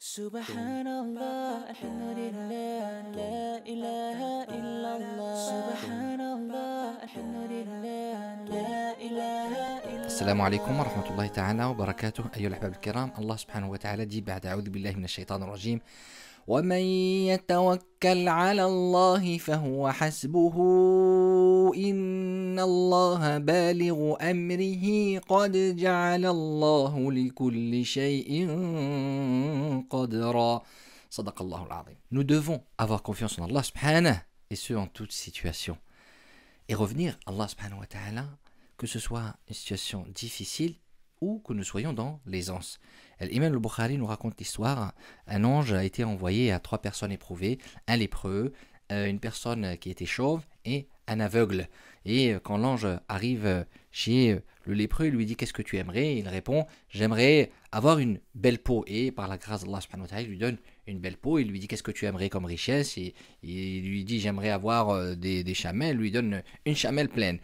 سبحان الله الحمد لله لا إله إلا الله سبحان الله الحمد لله لا إله إلا السلام عليكم ورحمة الله تعالى وبركاته أيها الأحباب الكرام الله سبحانه وتعالى دي بعد أعوذ بالله من الشيطان الرجيم ومن يتوكل على الله فهو حسبه ان الله بالغ امره قد جعل الله لكل شيء قدرا صدق الله العظيم Nous devons avoir confiance en Allah subhanahu et ce en toute situation. Et revenir à Allah subhanahu wa ta'ala, que ce soit une situation difficile ou que nous soyons dans l'aisance. Imam al-Bukhari nous raconte l'histoire. Un ange a été envoyé à trois personnes éprouvées, un lépreux, euh, une personne qui était chauve et un aveugle. Et euh, quand l'ange arrive euh, chez le lépreux, il lui dit qu'est-ce que tu aimerais Il répond j'aimerais avoir une belle peau. Et par la grâce de Allah, il lui donne une belle peau. Il lui dit qu'est-ce que tu aimerais comme richesse Et il lui dit j'aimerais avoir des, des chamelles. Il lui donne une chamelle pleine.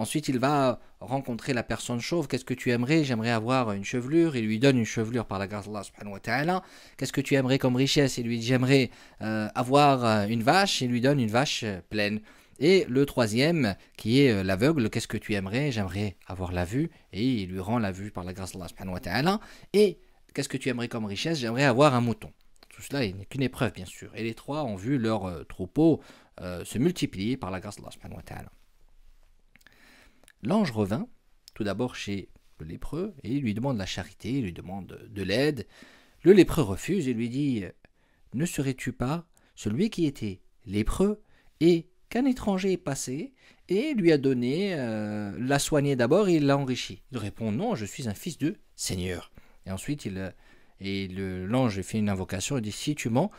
Ensuite, il va rencontrer la personne chauve. Qu'est-ce que tu aimerais J'aimerais avoir une chevelure. Il lui donne une chevelure par la grâce de la wa Qu'est-ce que tu aimerais comme richesse Il lui dit J'aimerais euh, avoir euh, une vache. Il lui donne une vache euh, pleine. Et le troisième, qui est l'aveugle, qu'est-ce que tu aimerais J'aimerais avoir la vue. Et il lui rend la vue par la grâce de la wa Et qu'est-ce que tu aimerais comme richesse J'aimerais avoir un mouton. Tout cela n'est qu'une épreuve, bien sûr. Et les trois ont vu leur troupeau se multiplier par la grâce de la wa L'ange revint, tout d'abord chez le lépreux, et lui demande la charité, lui demande de l'aide. Le lépreux refuse et lui dit Ne serais-tu pas celui qui était lépreux et qu'un étranger est passé et lui a donné, euh, l'a soigné d'abord et l'a enrichi Il répond Non, je suis un fils de Seigneur. Et ensuite, il, euh, et l'ange fait une invocation et dit Si tu mens,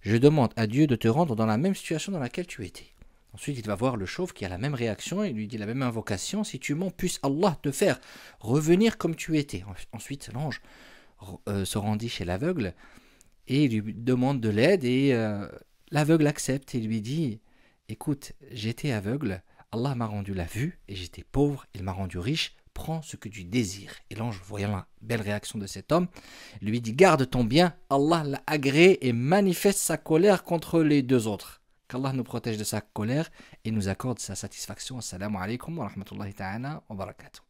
je demande à Dieu de te rendre dans la même situation dans laquelle tu étais. Ensuite, il va voir le chauve qui a la même réaction, il lui dit la même invocation, si tu mens, puisse Allah te faire revenir comme tu étais. Ensuite, l'ange euh, se rendit chez l'aveugle et lui demande de l'aide et euh, l'aveugle accepte et lui dit, écoute, j'étais aveugle, Allah m'a rendu la vue et j'étais pauvre, il m'a rendu riche, prends ce que tu désires. Et l'ange, voyant la belle réaction de cet homme, lui dit, garde ton bien, Allah l'a agréé et manifeste sa colère contre les deux autres. Qu'Allah nous protège de sa colère et nous accorde sa satisfaction. Assalamu alaikum wa rahmatullahi ta'ala wa barakatuh.